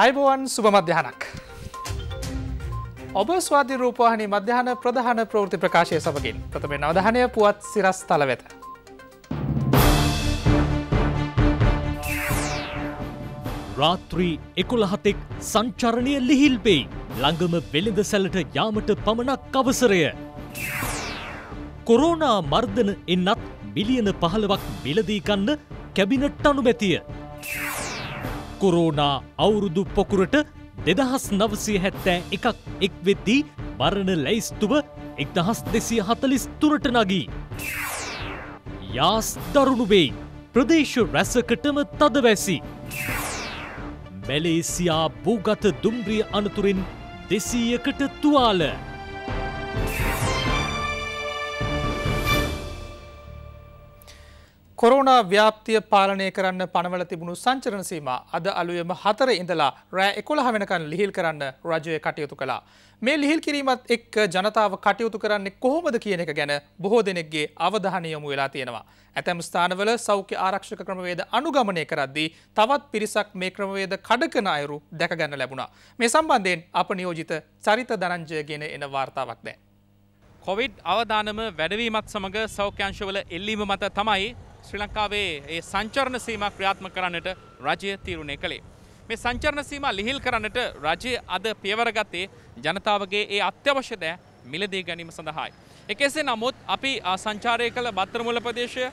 අයිබෝවන් සුභ මධ්‍යහනක්. ඔබ ස්වාධි රූපවාහනි මධ්‍යහන ප්‍රධාන ප්‍රෘති ප්‍රකාශය සමගින් ප්‍රථම නවධානය පුවත් සිරස් තල වෙත. රාත්‍රී එකුළහතෙක් සංචරණය ලිහිල්බෙයි ළඟම වෙළඳ සැලට යාමට පමණක් අවසරය. කොරෝනා මර්ධන එන්නත් මිලියන පහළවක් මිලදීගන්න කැබිනට් අනුමැතිය කොරෝනා අවුරුදු පොකුරට දෙදහස් නවසය හැත්තෑ එකක් එක් වෙද්දී මරණ ලැයිස්තුව එක්දහස් දෙසිය හතලිස් තුරට නගී. යාස් දරුණුවෙයි ප්‍රදේශ රැසකටම තදවැසි. මැලේසියා භූගත දුම්රිය අනතුරින් දෙසීයකට තුවාල. කොරෝනා ව්‍යාප්තිය පාලනය කරන්න පනවල තිබුණු සංචරණ සීම අද අලුයම හතර ඉඳලා රෑ එකොළහ වෙනකන් ලිහිල් කරන්න රජය කටයුතු කළා. මේ ලිහිල් කිරීමත් එක් ජනතාව කටයුතු කරන්නේ කොහොමද කියන එක ගැන බොහෝ දෙනෙක්ගේ අවධානය යොමු වෙලා තියෙනවා. ඇතැම් ස්ථානවල සෞඛ්‍ය ආරක්ෂක ක්‍රමවේද අනුගමනය කරද්දී තවත් පිරිසක් මේ ක්‍රමවේද කඩකන අයුරු දැක ගන්න ලැබුණා. මේ සම්බන්ධයෙන් අප නියෝජිත චරිත දනංජය ගෙන එන වාර්තාවක් දැන්. කොවිඩ් අවධානම වැඩවීමත් සමඟ සෞඛ්‍යංශවල එල්ලීම මත තමයි ශ්‍රී ලංකාවේ ඒ සංචරණ සීමා ක්‍රියාත්මක කරන්නට රජය තීරණය කළේ. මේ සංචරණ සීමා ලිහිල් කරන්නට රජය අද පියවර ගත්තේ ජනතාවගේ ඒ අත්‍යවශ්‍ය දෑ මිලදී ගැනීම සඳහායි. එකෙසේ නමුත් අපි සංචාරය කළ බත්තරමුල ප්‍රදේශය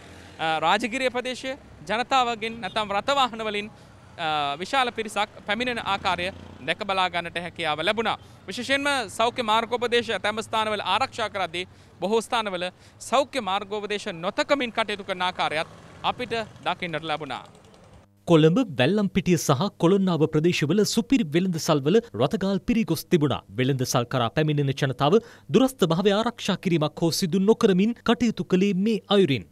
රාජගිරිය ප්‍රදේශය ජනතාවගෙන් නැතම් රථවාහනවලින් විශාල පිරිසක් පැමිණෙන ආකාරය දැක බලා ගන්නට හැකියාව ලැබුණා. විශේෂයෙන්ම සෞඛ්‍ය මාර්ගෝපදේශ ඇතැම් ස්ථානවල ආරක්ෂා කරද්දී බොහෝ ස්ථානවල සෞඛ්‍ය මාර්ගෝපදේශ නොතකමින් කටයුතු කරන ආකාරයත් අපිට දකින්නට ලැබුණා. කොළඹ වැල්ලම්පිටිය සහ කොළොන්නාව ප්‍රදේශවල සුපිරි වෙළඳ සල්වල රථගාල් පිරිගොස් තිබුණා. වෙළඳ සල් කරා පැමිණෙන ජනතාව දුරස්ථභාවය ආරක්ෂා කිරීමක් හෝ සිදු නොකරමින් කටයුතු කළේ මේ අයුරින්.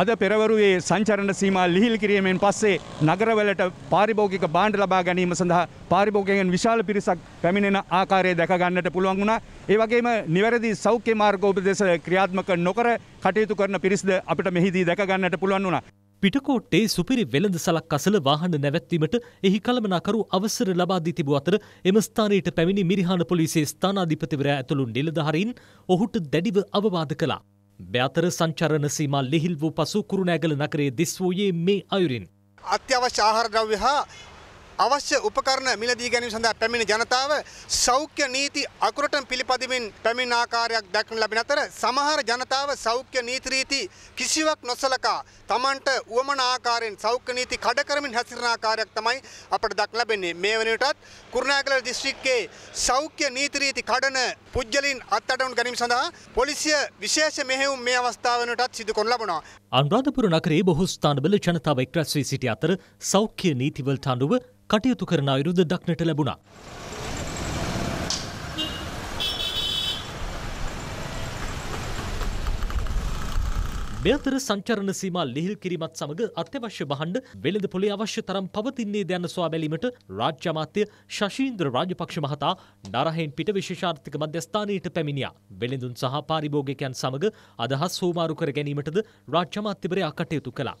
අද පෙරවරුවේ සංචරණ සීමා ලිහිල් කිරීමෙන් පස්සේ නගරවලට පාරිභෝගික බාණ්ඩ ලබා ගැනීම සඳහා පාරිභෝගිකයන් විශාල පිරිසක් පැමිණෙන ආකාරය දැක ගන්නට පුළුවන් වුණා. ඒ වගේම නිවැරදි සෞඛ්‍ය මාර්ග උපදෙස් ක්‍රියාත්මක නොකර කටයුතු කරන පිරිස්ද අපිට මෙහිදී දැක ගන්නට පුළුවන් වුණා. පිටකෝට්ටේ සුපිරි වෙළඳ සලක් අසල වාහන නැවැත්වීමට එහි කළමනාකරු අවසර ලබා දී තිබූ අතර එම ස්ථානයට පැමිණි මිරිහාන පොලිසියේ ස්ථානාධිපතිවරයා ඇතුළු නිලධාරීන් ඔහුට දැඩිව අවවාද කළා. බෑතර සංචරණ සීමා ලිහිල් වූ පසු කුරුණෑගල නගරයේ දිස් වූයේ මේ අයුරින්. අත්‍යවශ්‍ය ආහාර ද්‍රව්‍ය හා අවශ්‍ය උපකරණ මිලදී ගැනීම සඳහා පැමිණි ජනතාව සෞඛ්‍ය නීති අකුරටම පිළිපදිමින් පැමිණ ආකාරයක් දක්වන ලැබෙන අතර සමහර ජනතාව සෞඛ්‍ය නීති රීති කිසිවක් නොසලකා Tamanට උවමන ආකාරයෙන් සෞඛ්‍ය නීති කඩ කරමින් හැසිරෙන ආකාරයක් තමයි අපට දක්න ලැබෙන්නේ මේ වන විටත් කුරුණෑගල දිස්ත්‍රික්කයේ සෞඛ්‍ය නීති රීති කඩන පුජ්‍යලින් අත්අඩංගු ගැනීම සඳහා පොලිසිය විශේෂ මෙහෙයුම් මේ අවස්ථාව වෙනටත් සිදු කර ලබනවා අනුරාධපුර නගරයේ බොහෝ ස්ථානවල ජනතාව එක්රැස් වී සිටි අතර සෞඛ්‍ය නීතිවලට අනුව කටයුතු කරන අයුරුද දක්නට ලැබුණා. මෙතර සංචරණ සීමා ලිහිල් කිරීමත් සමග අත්‍යවශ්‍ය බහණ්ඩ වෙළඳ පොලේ අවශ්‍ය තරම් පවතින්නේ ද යන සොයා බැලීමට රාජ්‍ය අමාත්‍ය ශශීන්ද්‍ර රාජපක්ෂ මහතා නරහෙන් පිට විශේෂාර්ථික මධ්‍යස්ථානයට පැමිණියා. වෙළඳුන් සහ පාරිභෝගිකයන් සමග අදහස් හුවමාරු කර ගැනීමටද රාජ්‍ය අමාත්‍යවරයා කටයුතු කළා.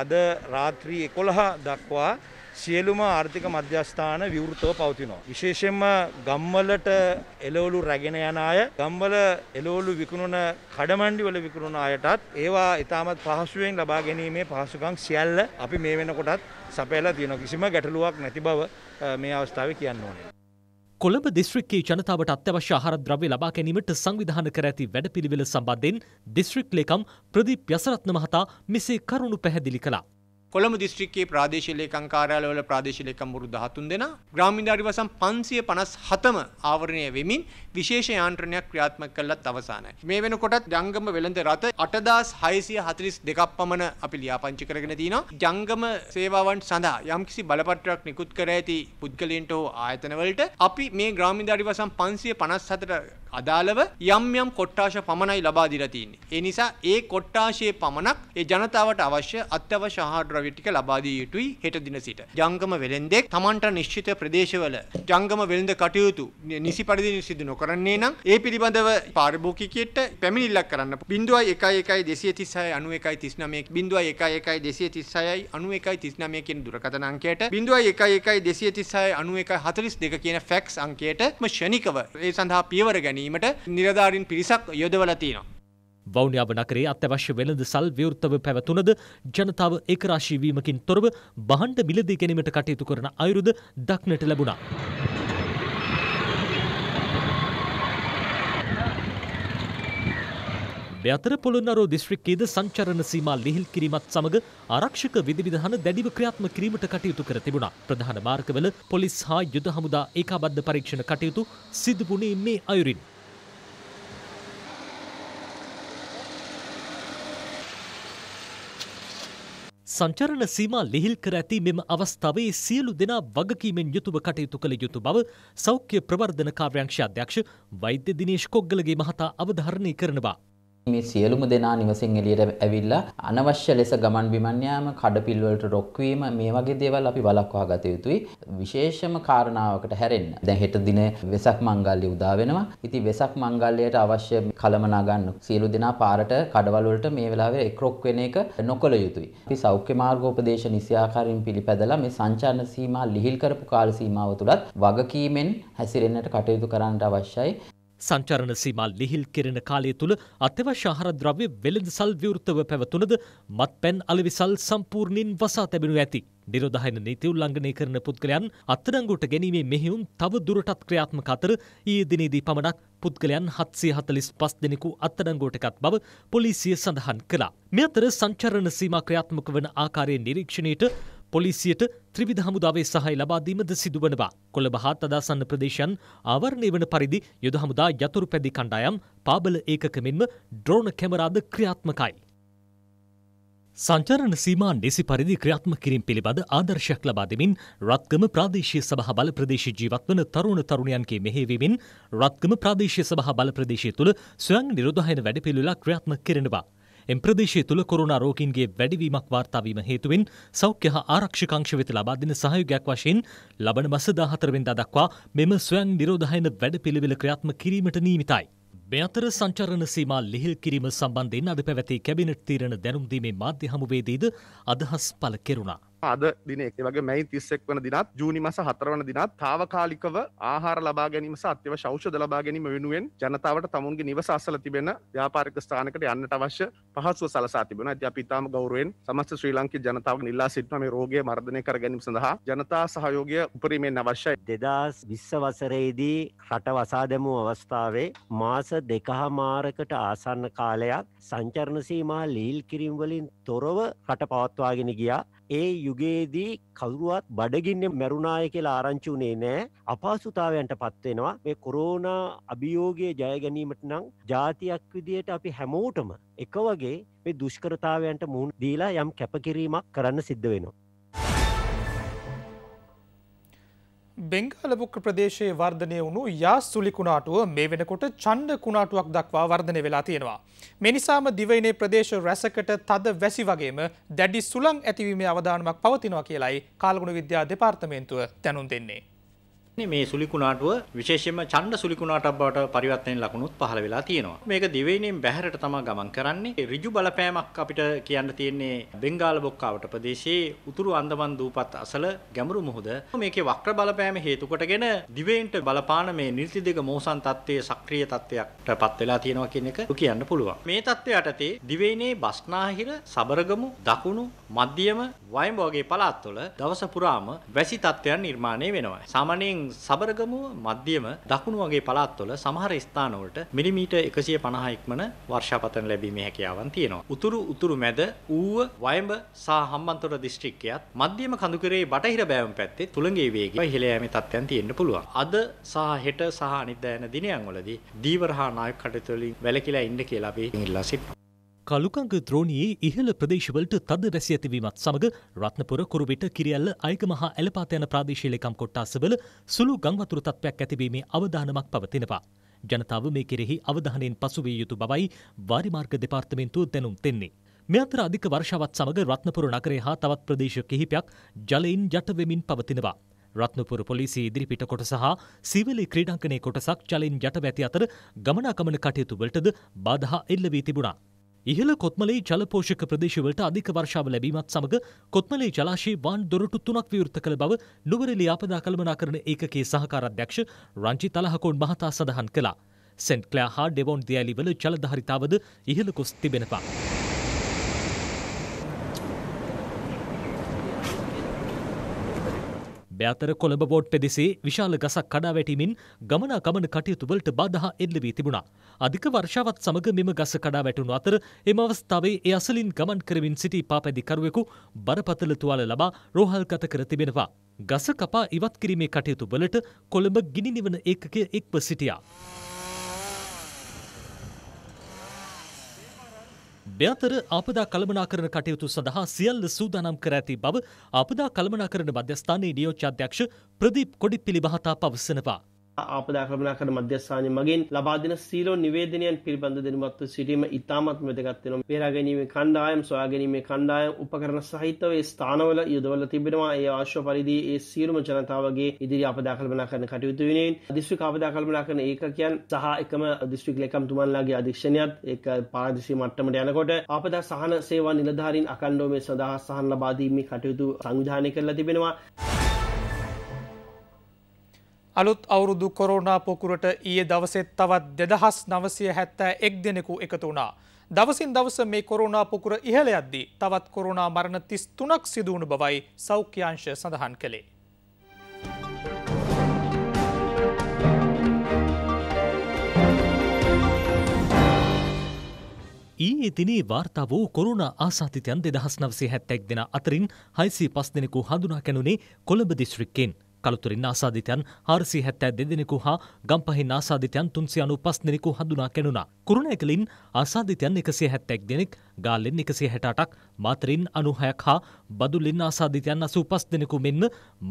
අද රාත්‍රී 11 දක්වා සියලුම ආර්ථික මධ්‍යස්ථාන විවෘතව පවතිනවා. විශේෂයෙන්ම ගම්වලට එළවලු රැගෙන යන අය, ගම්වල එළවලු විකුණන කඩමණ්ඩිවල විකුණන අයටත් ඒවා ඉතාමත් පහසුවෙන් ලබා ගැනීමේ පහසුකම් සියල්ල අපි මේ වෙනකොටත් සපයලා තියෙනවා. කිසිම ගැටලුවක් නැති බව මේ අවස්ථාවේ කියන්න ඕනේ. කොළඹ දිස්ත්‍රික්කයේ ජනතාවට අත්‍යවශ්‍ය ආහාර ද්‍රව්‍ය ලබා ගැනීමට සංවිධාන කර ඇති වැඩපිළිවෙල සම්බන්ධයෙන් දිස්ත්‍රික් ලේකම් ප්‍රදීප් යසරත්න මහතා මෙසේ කරුණු පැහැදිලි කළා. කොළඹ දිස්ත්‍රික්කයේ ප්‍රාදේශීය ලේකම් කාර්යාලවල ප්‍රාදේශීය ලේකම් මුරු 13 දෙනා ග්‍රාමීණ අරිවසම් 557ම ආවරණය වෙමින් විශේෂ යාන්ත්‍රණයක් ක්‍රියාත්මක කළත් අවසానයි. මේ වෙනකොටත් ජංගම වෙළඳ රථ 8642ක් පමණ අපි ලියාපදිංචි කරගෙන තිනවා. ජංගම සේවාවන් සඳහා යම්කිසි බලපත්‍රයක් නිකුත් කර ඇති පුද්ගලයන්ට හෝ ආයතනවලට අපි මේ ග්‍රාමීණ අරිවසම් 557ට අදාළව යම් යම් කොට්ටාශ පමණයි ලබා දීලා තියෙන්නේ. ඒ නිසා ඒ කොට්ටාශයේ පමණක් ඒ ජනතාවට අවශ්‍ය අත්‍යවශ්‍ය ආහාර ටාගට් ටික ලබා දිය යුතුයි හෙට දින සිට. ජංගම වෙළෙන්දෙක් Tamanට නිශ්චිත ප්‍රදේශවල ජංගම වෙළෙන්ද කටයුතු නිසි පරිදි සිදු නොකරන්නේ නම් ඒ පිළිබඳව පාරිභෝගිකයට පැමිණිල්ලක් කරන්න. 0.11 236 91 කියන දුරකථන අංකයට 0.11 236 කියන ෆැක්ස් අංකයට ක්ෂණිකව ඒ සඳහා පියවර ගැනීමට නිලධාරීන් පිරිසක් යොදවලා තියෙනවා. වෞනියාව නගරේ අත්‍යවශ්‍ය වෙළඳ සල් විවෘතව පැවතුනද ජනතාව ඒකරාශී වීමකින් තොරව බහණ්ඩ මිලදී ගැනීමට කටයුතු කරන අයුරුද දක්නට ලැබුණා. අතර පොළොන්නරුව දිස්ත්‍රික්කයේද සංචරණ සීමා ලිහිල් කිරීමත් සමග ආරක්ෂක විධිවිධාන දැඩිව ක්‍රියාත්මක කිරීමට කටයුතු කර තිබුණා. ප්‍රධාන මාර්ගවල පොලිස් හා යුද හමුදා ඒකාබද්ධ පරීක්ෂණ කටයුතු සිදු වුණේ මේ අයුරින්. සංචරණ සීමා ලිහිල් කර ඇති මෙම අවස්ථාවේ සියලු දෙනා වගකීමෙන් යුතුව කටයුතු කළ යුතු බව සෞඛ්‍ය ප්‍රවර්ධන කාර්යංශ අධ්‍යක්ෂ වෛද්‍ය දිනේෂ් කොග්ගලගේ මහතා අවධාරණය කරනවා. මේ සියලුම දෙනා නිවසෙන් එළියට ඇවිල්ලා අනවශ්‍ය ලෙස ගමන් බිමන් යාම කඩපිල්වලට රොක්වීම මේ වගේ දේවල් අපි වළක්වා ගත යුතුයි විශේෂම කාරණාවකට හැරෙන්න. දැන් හෙට දින වෙසක් මංගල්‍ය උදා වෙනවා. ඉතින් වෙසක් මංගල්‍යයට අවශ්‍ය කලමනා ගන්න සියලු දෙනා පාරට කඩවල වලට මේ වෙලාවේ එක්රොක් වෙන එක නොකළ යුතුයි. අපි සෞඛ්‍ය මාර්ගෝපදේශ නිසියාකාරයෙන් පිළිපැදලා මේ සංචාරන සීමා ලිහිල් කරපු කාල සීමාව තුලත් වගකීමෙන් හැසිරෙන්නට කටයුතු කරන්නට අවශ්‍යයි. සංචරණ සීමා ලිහිල් කෙරෙන කාලය තුළ අත්‍යවශ්‍ය ආහාර ද්‍රව්‍ය වෙළඳසල් විවෘතව පැවතුනද මත්පැන් අලෙවිසල් සම්පූර්ණින් වසා තැබෙනු ඇති. නිරෝධායන නීති උල්ලංඝනය කරන පුද්ගලයන් අත්අඩංගුවට ගැනීමේ මෙහෙයුම් තව දුරටත් ක්‍රියාත්මක අතර ඊයේ දිනේදී පමණක් පුද්ගලයන් 745 දෙනෙකු අත්අඩංගුවට ගත් බව පොලිසිය සඳහන් කළා. මේ අතර සංචරණ සීමා ක්‍රියාත්මක වන ආකාරයේ නිරීක්ෂණයට පොලිසියට ත්‍රිවිධ හමුදාවේ සහය ලබාදීමද සිදුවනවා. කොළඹ හා තදාසන්න ප්‍රදේශයන් ආවරණය වන පරිදි යුද හමුදා යතුරු පැදි කණ්ඩායම් පාබල ඒකක මෙන්ම ඩ්‍රෝන කැමරාද ක්‍රියාත්මකයි. සංචරණ සීමා නිසි පරිදි ක්‍රියාත්මක කිරීම පිළිබඳ ආදර්ශයක් ලබා දෙමින් රත්ගම ප්‍රාදේශීය සභා බල ප්‍රදේශ ජීවත් වන තරුණ තරුණියන්ගේ මෙහෙයවීමෙන් රත්ගම ප්‍රාදේශීය සභා බල ප්‍රදේශය තුළ ස්වයං නිරෝධායන වැඩපිළිවෙලක් ක්‍රියාත්මක කරනවා. එම් ප්‍රදේශය තුළ කොරුණා රෝගීන්ගේ වැඩිවීමක් වාර්තාවීම හේතුවෙන් සෞඛ්‍ය හා ආරක්ෂකංශ වෙත ලබා දෙන සහයෝගයක් වශයෙන් ලබන මස 14 වෙනිදා දක්වා මෙම ස්වයං නිරෝධායන වැඩපිළිවෙල ක්‍රියාත්මක කිරීමට නියමිතයි. මේ අතර සංචරණ සීමා ලිහිල් කිරීම සම්බන්ධයෙන් අද පැවති කැබිනට් තීරණ දැනුම්දීමේ මාධ්‍ය හමුවේදීද අදහස් පළ කෙරුණා. අද දිනෙක් වගේ මැයි තිස්සෙක් වන දිනත් ජූනි මස හතරවන දිනත් තාවකාලිකව ආහාර ලබා ගැනීම සත්‍යව ශෞෂද ලබා ගැනීම වෙනුවෙන් ජනතාවට තමුන්ගේ නිවස අසල තිබෙන ව්‍යාපාරික ස්ථානකට යන්නට අවශ්‍ය පහසුව සලසා තිබෙන ඇති අපිතාම ගෞරුවෙන් සමස්ත ශ්‍රී ලංකේ ජනතාව නිල්ලා සිටම මේ රෝගය මර්ධනය කර ගැනීම සඳහා ජනතා සහයෝගය උපරීමෙන් අවශ්‍යයි දෙදස් විස්ස වසරේදී රට වසා දැමූ අවස්ථාවේ මාස දෙකහමාරකට ආසන්න කාලයක් සංචරණ සීමා ලීල් කිරීම්වලින් තොරව රට පවත්වාගෙන ගියා ඒ යුගයේදී කවුරුවත් බඩගින්න මැරුණාය කියලා ආරංචි වුණේ නෑ අපහසුතාවයන්ට පත්වෙනවා මේ කොරෝනා අභියෝගය ජයගැනීමට නම් ජාතියක් විදියට අපි හැමෝටම එක වගේ මේ දුෂ්කරතාවයන්ට මුහුණ දීලා යම් කැපකිරීමක් කරන්න සිද්ධ වෙනවා. බෙංගාලබුක්ක ප්‍රදේශයේ වර්ධනය වුණු යාස් සුලි කුණාටුව මේ වෙනකොට චණ්ඩ කුණාටුවක් දක්වා වර්ධනය වෙලා තියෙනවා. මෙනිසාම දිවයිනේ ප්‍රදේශ රැසකට තද වැසි වගේම දැඩි සුළං ඇතිවීමේ අවධානමක් පවතිනවා කියලයි කාල්ගුණ විද්‍යා දෙපාර්තමේන්තුව තැනුම් දෙන්නේ. මේ සුලිකුණාටුව විශේෂයෙන්ම ඡණ්ඩ සුලිකුණාටක් බවට පරිවර්තනයේ ලකුණුත් පහළ වෙලා තියෙනවා. මේක දිවයිනෙන් බැහැරට තමයි ගමන් කරන්නේ. ඍජු බලපෑමක් අපිට කියන්න තියෙන්නේ බෙන්ගාල බොක්කාවට ප්‍රදේශයේ උතුරු අන්දමන් දූපත් අසල ගැඹුරු මුහුද. මේකේ වක්‍ර බලපෑම හේතු කොටගෙන දිවයිනට බලපාන මේ නිල්ති දෙක මෝසන් තත්ත්වයේ සක්‍රීය තත්ත්වයකට පත් වෙලා තියෙනවා කියන එක කියන්න පුළුවන්. මේ තත්ත්වයට තේ දිවයිනේ බස්නාහිර, සබරගමු, දකුණු, මධ්‍යම, වයඹ වගේ පළාත්වල දවස පුරාම වැසි තත්ත්වයන් නිර්මාණය වෙනවා. සාමාන්‍යයෙන් සබරගමුව මධ්‍යම දකුණු වගේ පළාත්වල සමහර ස්ථානවලට මිලිමීටර් 150 ඉක්මන වර්ෂාපතන ලැබීමේ හැකියාවන් තියෙනවා. උතුරු උතුරු මැද ඌව වයඹ සහ හම්බන්තොට දිස්ත්‍රික්කයත් මධ්‍යම කඳුකරේ බටහිර බෑවුම් පැත්තේ තුලංගේ වේගය ඉහළ යෑමේ තත්ත්වයන් තියෙන්න පුළුවන්. අද සහ හෙට සහ අනිද්දා යන දිනයන් වලදී දීවරහා නායක කටයුතු වලින් වැළකීලා ඉන්න කියලා අපි ඉල්ලා සිටිනවා. කළුකංග ද්‍රෝණයේ ඉහළ ප්‍රදේශවලට තද රැසි ඇතිවීමත් සමඟ රත්නපුර කුරුවිට කිරියල්ල අයකමහ ඇලපාත යන ප්‍රාදේශීලකම් කොට්ටාසවල සුළු ගංවතුර තත්ත්වයක් ඇතිවීමේ අවධානමක් පවතිනවා. ජනතාව මේ කෙරෙහි අවධානයෙන් පසුවිය යුතු බවයි වාරිමාර්ග දෙපාර්තමේන්තුව දැනුම් දෙන්නේ. මේ අතර අධික වර්ෂාවත් සමඟ රත්නපුර නගරය හා තවත් ප්‍රදේශ කිහිපයක් ජලයෙන් යටවෙමින් පවතිනවා. රත්නපුර පොලිසි ඉදිරිපිට කොට සහ සිවිලි ක්‍රීඩංකනය කොටසක් ජලෙන් යට වැති අතර ගමනාකමන කටයුතුවලටද බාධහා එල්ලවී තිබුණා. ඉහළ කොත්මලේ ජලපෝෂක ප්‍රදේශවලට අධික වර්ෂාව ලැබීමත් සමඟ කොත්මලේ ජලාශයේ වාන් දොරටු තුනක් විවෘත කළ බව නුවරෙලි ආපදා කළමනාකරණ ඒකකේ සහකාරාධ්‍යක්ෂ රංචි තලහකෝන් මහතා සඳහන් කළා. සෙන්ට් ක්ලෑ හා ඩෙවොන් දියලිවල ජලධාරිතාවද ඉහළ කොස් තිබෙනවා. බෑතර කොළඹ බෝඩ් පෙදෙසේ විශාල ගසක් කඩා වැටීමෙන් ගමනාගමන කටයුතුවලට බාධා එල්ලවී තිබුණා. අධික වර්ෂාවත් සමග මෙම ගස කඩා වැටුණු අතර එම අවස්ථාවේ ඒ අසලින් ගමන් කරමින් සිටි පාපැදිකරුවෙකු බරපතල තුවාල ලබා රෝහල්ගත කර තිබෙනවා. ගස කපා ඉවත් කිරීමේ කටයුතුවලට කොළඹ ගිනිනිවන ඒකක එක්ව සිටියා. මෙතර අපදා කළමනාකරන කටයුතු සඳහා සියල්ල සූදානම් කර ඇති බව අපදා කළමනාකරන මධ්‍යස්ථානයේ නියෝජ්‍යාධ්‍යක්ෂ ප්‍රදීප් කොඩිප්පිලි මහතා පවසනවා. ආපදාක්‍රමනා කරන මධ්‍යස්ථානය මගින් ලබා දෙන සීලෝ නිවේදනයන් පිළිබඳ දැනුමත්ව සිටීම ඉතාමත් වැදගත් වෙනවා. බේරා ගැනීමේ කණ්ඩායම්, සොයා ගැනීමේ කණ්ඩායම් උපකරණ සහිතව ඒ ස්ථානවල යොදවලා තිබෙනවා. ඒ අවශ්‍ය පරිදි ඒ සියලුම ජනතාවගේ ඉදිරි ආපදා කල්පනා කරන කටයුතු වෙනුවෙන් දිස්ත්‍රික් ආපදා කල්පනා කරන ඒකකයන් සහ එකම දිස්ත්‍රික් ලේකම්තුමන්ලාගේ අධීක්ෂණයත් ඒක පාරදේශීය මට්ටමට යනකොට ආපදා සහන සේවා නිලධාරීන් අකණ්ඩව මේ සඳහා සහන ලබා දීමේ කටයුතු සංවිධානය කරලා තිබෙනවා. අලුත් අවුරුදු කොරෝනා පොකුරට ඊයේ දවසෙත් තවත් දෙදහස් නවසය හැත්තෑ එක් දෙනෙකු එකතු වුණා. දවසින් දවස මේ කොරෝනා පොකුර ඉහළ යද්දී තවත් කොරෝනා මරණ තිස් තුනක් සිදුවුණු බවයි සෞඛ්‍යංශ සඳහන් කළේ. ඊයේ දිනේ වාර්තා වූ කොරුණා ආසාතිතයන් දෙදහස් නවසේ හැත්තැක් දෙෙන අතරින් හයිසි පස් දෙනෙකු හඳුනා කැනුනේ කොළඹ දිස්ත්‍රික්කෙන්. කළුතුරින් ආසාධිතයන් හාරසි හැත්තෑ දෙදෙනෙකු හා ගම්පහි නාසාධිතයන් තුන්සි අනු පස් දෙනෙකු හඳුනා කෙනුණා. කුරුණ එකලින් ආසාධිතයන් එකසේ හැත්තැක් දෙනෙක් ගාල්ලෙන් එකසේ හැටාටක් මාතරින් අනුහයක් හා බදුලින් ආසාධිතයන් අසූ පස් දෙනෙකු මෙන්ම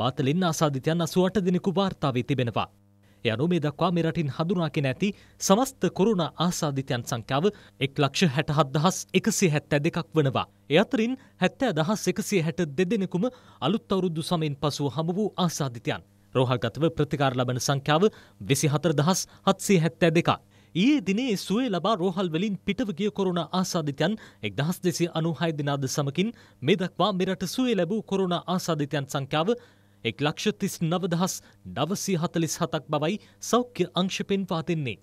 මාතලින් ආසාධිතයන් අසුවට දෙනෙකු වාර්තාාවී තිබෙනවා. යනු මේ දක්වා මේ රටින් හඳුනාගෙන ඇති සමස්ත කොරුණා ආසාදිතයන් සංඛ්‍යාව 1,67,172ක් වනවා. ඒ අතරින් 70,162 දෙනෙකුම අලුත් අවුරුදු සමයෙන් පසු හමු වූ ආසාදිතයන්. රෝහල්ගතව ප්‍රතිකාර ලබන සංඛ්‍යාව 24,772ක්. ඊයේ දිනේ සුවේ ලබා රෝහල් වලින් පිටව ගිය කොරුණා ආසාදිතයන් 1296 දිනාද සමකින් මේ දක්වා මෙරට සුවේ ලැබූ කොරුණා ආසාදිතයන් සංඛ්‍යාව එක් ලක්ෂ තිස් නවදහස් නවසී හතලිස් හතක් බවයි සෞඛ්‍ය අංශ පෙන්වා දෙන්නේ.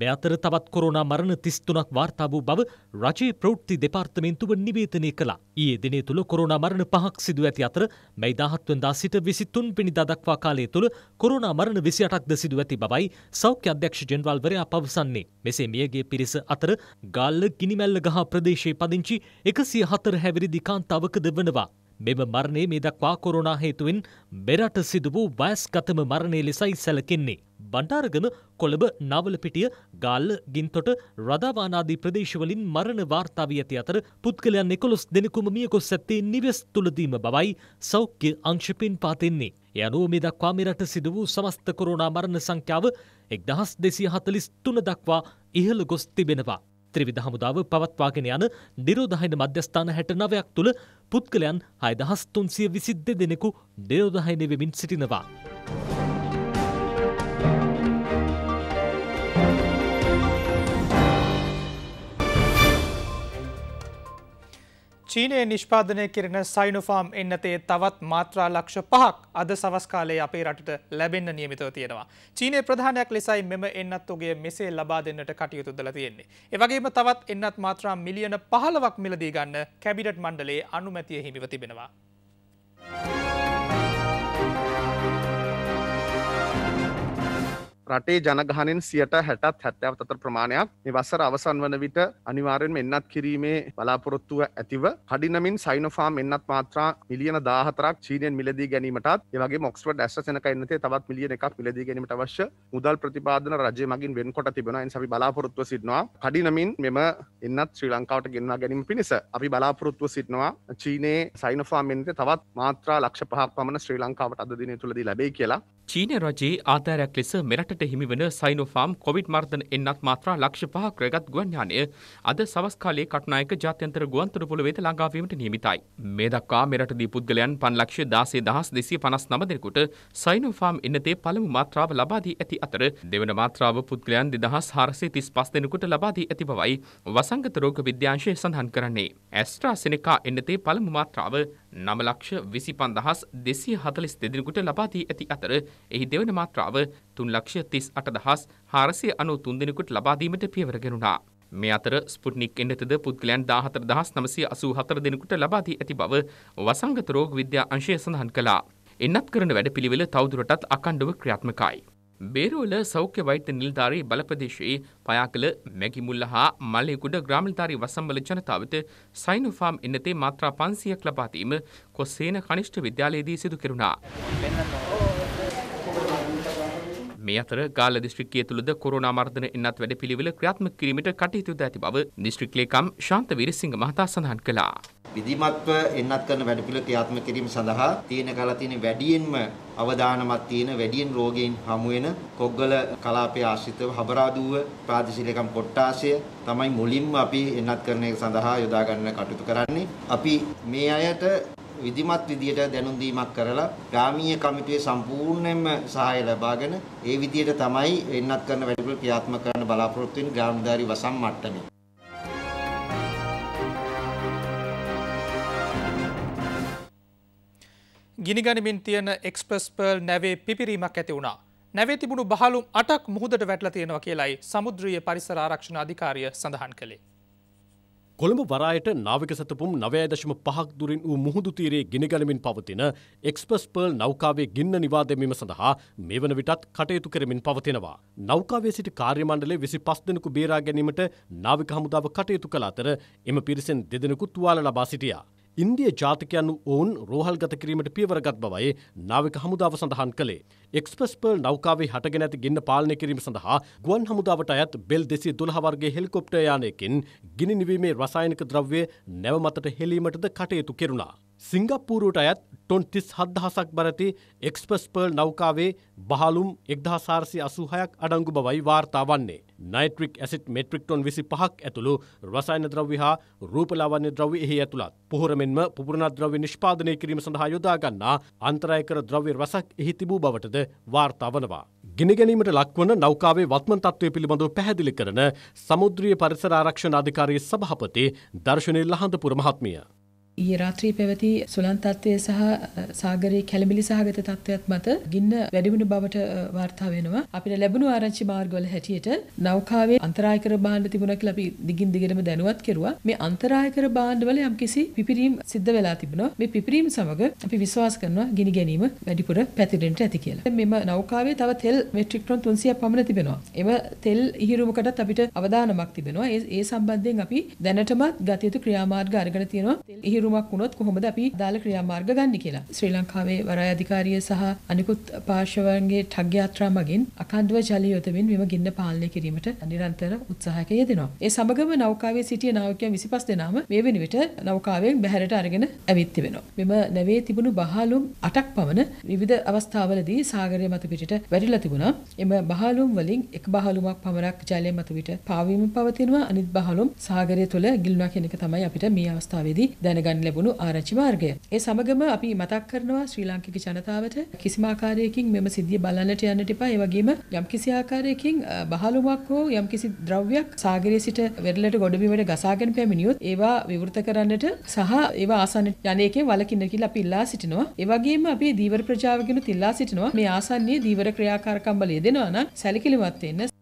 බෑතර තවත් කොරෝනා මරණ තිස්තුනක් වාර්තා වූ බව රජයේ ප්‍රෘත්ති දෙපාර්තමේන්තුව නිවේතනය කළා. ඊයේ දිනේ තුළ කොරෝනා මරණ පහක් සිදු ඇති අතර මැයි 17 වෙනිදා සිට 23 වෙනිදා දක්වා කාලය තුළ කොරෝනා මරණ 28ක්ද සිදු ඇති බවයි සෞඛ්‍ය අධ්‍යක්ෂ ජෙනරාල්වරයා පවසන්නේ. මෙසේ මියගේ පිරිස අතර ගාල්ල ගිනිමැල්ලගහ ප්‍රදේශයේ පදිංචි 104 හැවිරිදි කාන්තාවකද වෙනවා. මෙම මරණය මේ දක්වා කොරුණා හේතුවෙන් බෙරට සිදු වූ වයස්ගතම මරණය ලෙසයි සැලකෙන්නේ. බණ්ඩාරගම කොළඹ නවලපිටිය ගාල්ල ගින්තොට රදාවානාදී ප්‍රදේශවලින් මරණ වාර්තාාවී ඇති අතර පුද්ගලයන් එකොළොස් දෙනෙකුම මියකොස් ඇත්තේ නිවෙස් තුළදීම බවයි සෞඛ්‍ය අංශපින් පාතින්නේ. යනුව මේ දක්වා මෙරට සිද වූ සමස්ත කොරුණා මරණ සංඛ්‍යාව එක්දහස් දෙසි හතලිස් තුන දක්වා ඉහළ ගොස් තිබෙනවා. ත්‍රිවිධ හමුදාව පවත්වාගෙන යන නිරෝධහයින මධ්‍යස්ථාන හැට නවයක් තුළ පුද්ගලයන් හයදහස් තුන්සිය විසිද්ධ දෙනෙකු නිරෝධහයිනය වෙමින් සිටිනවා. චීනය නිෂ්පාදනය කිරෙන සයිනුෆාම් එන්නතේ තවත් මාත්‍රා ලක්ෂ පහක් අද සවස්කාලයේ අපේ රටට ලැබෙන්න නියමිතව තියෙනවා. චීනය ප්‍රධානයක් ලෙසයි මෙම එන්නත්තුගේ මෙසේ ලබා දෙන්නට කටයුතු දල තියෙන්නේ. එවගේම තවත් එන්නත් මාත්‍රා මිලියන පහලවක් මිලදී ගන්න කැබිනට් මණ්ඩලේ අනුමැතිය හිමිව තිබෙනවා. Thank you. රටේ ජනගහනෙන් සියට හැටත් හැත්තැව අතර ප්‍රමාණයක් නිවසර අවසන් වන විට අනිවාරෙන් එන්නත් කිරීමේ බලාපොරොත්තුව ඇතිව හඩිනමින් සයිනොෆාම් එන්නත් මාත්‍රා මිලියන දාහතරක් චීනයෙන් මිලදී ගැනීමටත් ඒවගේ මොක්ස්වට ඇස්සනක එන්නතේ තවත් මිලියන එකක් මිලදී ගැනීමට අවශ්‍ය මුදල් ප්‍රතිපාදන රජය මගින් වෙන්කොට තිබෙනයි සබි බලාපොරොත්තුව සිටනවා කඩිනමින් මෙම එන්නත් ශ්‍රී ලංකාවට ගෙන්වා ගැනීම පිණිස අපි බලාපොරොත්තුව සිටනවා චීනයේ සයිනොෆාම්ෙන්ද තවත් මාත්‍රා ලක්ෂ පහක් පමණ ශ්‍රී ලංකාවට අදදින තුළදී ලැබේ කියලා චීන රජයේ ආධාරයක් ලෙස මෙරට රටට හිමිවන සයිනෝෆාම් කොවිඩ් මර්ධන එන්නත් මාත්‍රා ලක්ෂ පහක් රැගත් ගුවන් යානය අද සවස් කාලයේ කට්නායක ජාත්‍යන්තර ගුවන්තොටු පොළොවේද ළඟාවීමට නියමිතයි. මේ දක්වා මෙරට දී පුද්ගලයන් 5,16,259 දෙනෙකුට සයිනෝෆාම් එන්නතේ පළමු මාත්‍රාව ලබා දී ඇති අතර දෙවන මාත්‍රාව පුද්ගලයන් 2,435 දෙනෙකුට ලබා දී ඇති බවයි වසංගත රෝග විද්‍යාංශය සඳහන් කරන්නේ. ඇස්ට්‍රාසෙනෙකා එන්නතේ පළමු මාත්‍රාව නම ලක්ෂ විසි පන්දහස් දෙසිය හතලිස් දෙදෙනෙකුට ලබා දී ඇති අතර එහි දෙවන මාත්‍රාව තුන් ලක්ෂ තිස් අටදහස් හාරසය අනු තුන්දෙනෙකුට ලබාදීමට පියවරගෙනුණා. මේ අතර ස්පුට්නික් එන්නතද පුද්ගලයන් දාහතර දහස් නමසය අසූ හතර දෙනෙකුට ලබාදී ඇති බව වසංගත රෝග විද්‍යා අංශය සඳහන් කළා. එන්නත් කරන වැඩපිළිවෙල තවදුරටත් අකණ්ඩව ක්‍රියාත්මකයි. බේරුවල සෞඛ්‍ය වෛත්‍ය නිලධාරී බලප්‍රදේශයේ පයාකළ මැකිමුල්ල හා මල්ලෙකුඩ ග්‍රාමිල්ධාරී වසම්බල ජනතාවට සයිනුෆාම් එන්නතේ මාත්‍රා පන්සියක් ලබාදීම කොස්සේන කනිෂ්ඨ විද්‍යාලයේදී සිදු කෙරුණා. මේ අතර ගාල්ල දිස්ත්‍රික්කය තුළද කොරෝනා මර්ධන එන්නත් වැඩපිළිවෙල ක්‍රියාත්මක කිරීමට කටයුතු ද ඇති බව දිස්ත්‍රික් ලේකම් ශාන්ත වීරසිංහ මහතා සඳහන් කළා. විධිමත්ව එන්නත් කරන වැඩපිළිවෙල ක්‍රියාත්මක කිරීම සඳහා තියෙන කලා තියෙන වැඩියෙන්ම අවදානමක් තියෙන වැඩියෙන් රෝගීන් හමු වෙන කොග්ගල කලාපයේ ආශ්‍රිතව හබරාදුව ප්‍රාදේශීයකම් කොට්ටාශය තමයි මුලින්ම අපි එන්නත් කරන එක සඳහා යොදා ගන්න කටයුතු කරන්නේ. අපි මේ අයට විධිමත් විදියට දැනුම් දීමක් කරලා ග්‍රාමීය කමිටුවේ සම්පූර්ණයෙන්ම සහාය ලබාගෙන ඒ විදියට තමයි එන්නත් කරන වැඩපිළිවෙල ක්‍රියාත්මක කරන්න බලාපොරොත්තු වෙන ග්‍රාමීදාරි වසම් මට්ටමේ. ගිනිගනිමින් තියෙන එක්ස්ප්‍රස් පර්ල් නැවේ පිපිරීමක් ඇති වුණා. නැවේ තිබුණු බහලුම් අටක් මුහුදට වැටලා තියෙනවා කියලයි සමුද්‍රීය පරිසර ආරක්ෂණ අධිකාරිය සඳහන් කළේ. කොළඹ වරායට නාවික සැතපුම් නවයදශම පහක් දුරින් වූ මුහුදු තීරේ ගිනිගනිමින් පවතින එක්ස්පස් පර්ල් නෞකාවේ ගින්න නිවාදැමීම සඳහා මේ වන විටත් කටයුතු කරමින් පවතිනවා. නෞකාවේ සිට කාර්යමණ්ඩලේ විසි පස් දෙනෙකු බේරා ගැනීමට නාවික හමුදාව කටයුතු කළ අතර එම පිරිසෙන් දෙදෙනෙකු තුවාල ලබා සිටියා. ඉන්දිය ජාතිකයන් ඔවුන් රෝහල්ගත කිරීමට පියවරගත් බවයි නාවික හමුදාව සඳහන් කළේ. එක්ස්පස්පර්ල් නෞකාවේ හටගෙන ඇති ගින්න පාලනය කිරීම සඳහා ගුවන් හමුදාවට අයත් බෙල් දෙසි දුළහවර්ගේ හෙල්කොප්ට යානයකින් ගිනි නිවීමේ රසායනික ද්‍රව්‍ය නැවමතට හෙලීමටද කටයුතු කෙරුණා. සිංගප්පූරුවට අයත් ටොන් තිස් හද්දහසක් බරති එක්ස්පස් පර්ල් නෞකාවේ බහලුම් එක්දහසාර්සි අසූහයක් අඩංගු බවයි වාර්තා වන්නේ. නයිට්‍රික් ඇසිට් මෙට්‍රික්ටොන් විසි පහක් ඇතුළු රසයින ද්‍රව්‍ය හා රූපලාවන්‍ය ද්‍රව්‍ය එහි ඇතුළත්. පොහොරමෙන්ම පුරණ ද්‍රව්‍ය නිෂ්පාදනය කිරීම සඳහා යොදාගන්නා අන්තරයකර ද්‍රව්‍ය රසක් එහි තිබූ බවටද වාර්තා වනවා. ගෙනගැනීමට ලක්වන නෞකාවේ වත්මන් තත්ත්වය පිළිබඳව පැහැදිලි කරන සමුද්‍රිය පරිසර ආරක්ෂණ අධිකාරී සභාපති දර්ශනී ලහඳපුර මහත්මිය. ඊයේ රාත්‍රී පැවති සුළං තත්ත්වය සහ සාගරයේ කැළඹිලි සහගත තත්ත්වයක් මත ගින්න වැඩිවුණු බවට වාර්තා වෙනවා. අපිට ලැබුණු ආරංචි මාර්ගවල හැටියට නෞකාවේ අන්තරායකර භාණ්ඩ තිබුණා කියලා අපි දිගින් දිගටම දැනුවත් කෙරුවා. මේ අන්තරායකර භාණ්ඩවල යම්කිසි පිපිරීම් සිද්ධ වෙලා තිබුණා. මේ පිපිරීම් සමග අපි විශ්වාස කරනවා ගිනි ගැනීම වැඩිපුර පැතිරෙන්නට ඇති කියලා. මෙම නෞකාවේ තව තෙල් මෙට්‍රික් ටොන් 300ක් පමණ තිබෙනවා. එම තෙල් ඉහිරුමකටත් අපිට අවදානමක් තිබෙනවා. ඒ සම්බන්ධයෙන් අපි දැනටමත් ගත යුතු ක්‍රියාමාර්ග අරගෙන තියෙනවා. තෙල් ඉහිරුම තේරුමක් වුණොත් කොහොමද අපි දාල ක්‍රියාමාර්ග ගන්න කියලා. ශ්‍රී ලංකාවේ වරාය අධිකාරිය සහ අනිකුත් පාර්ශවයන්ගේ ටග් යාත්‍රා මගින් අකණ්ඩව ජල යොතමින් මෙම ගින්න පාලනය කිරීමට නිරන්තර උත්සාහයක යෙදෙනවා. ඒ සමගම නෞකාවේ සිටිය නාවිකයන් 25 දෙනාම මේ වෙනුවට නෞකාවෙන් බැහැරට අරගෙන ඇවිත් තිබෙනවා. මෙම නැවේ තිබුණු බහලුම් 8ක් පමණ විවිධ අවස්ථාවලදී සාගරය මත පිටට වැටිලා තිබුණා. එම බහලුම් වලින් එක බහලුමක් පමණක් ජලය මත පිට පාවීම පවතිනවා අනිත් බහලුම් සාගරය තුළ ගිලුණා කියන එක තමයි අපිට මේ අවස්ථාවේදී දැනගන්න ගන්න ලැබුණු ආරච්චි මාර්ගය. ඒ සමගම අපි මතක් කරනවා ශ්‍රී ලාංකික ජනතාවට කිසිම ආකාරයකින් මෙම සිද්ධිය බලන්නට යන්නට එපා. ඒ වගේම යම්කිසි ආකාරයකින් බහලුමක් හෝ යම්කිසි ද්‍රව්‍යයක් සාගරයේ සිට වෙරළට ගොඩබිමට ගසාගෙන පැමිණියොත් ඒවා විවෘත කරන්නට සහ ඒවා ආසන්න යන්නේකේ වලකින්න කියලා අපි ඉල්ලා සිටිනවා. ඒ වගේම අපේ දීවර ප්‍රජාවගෙනුත් ඉල්ලා සිටිනවා මේ ආසන්නයේ දීවර ක්‍රියාකාරකම් බලය දෙනවා නම් සැලකිලිමත් වෙන්න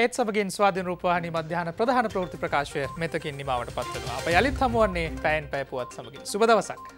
ඒත් සමගින් ස්වාධන රූපවාහනි මධ්‍යාන ප්‍රධාන ප්‍රෘති ප්‍රකාශය මෙතකින් නිමාවට පත්වවා අප යළිත් හමුවන්නේ පැයින් පැපුවත් සමගින් සුබදවසක්.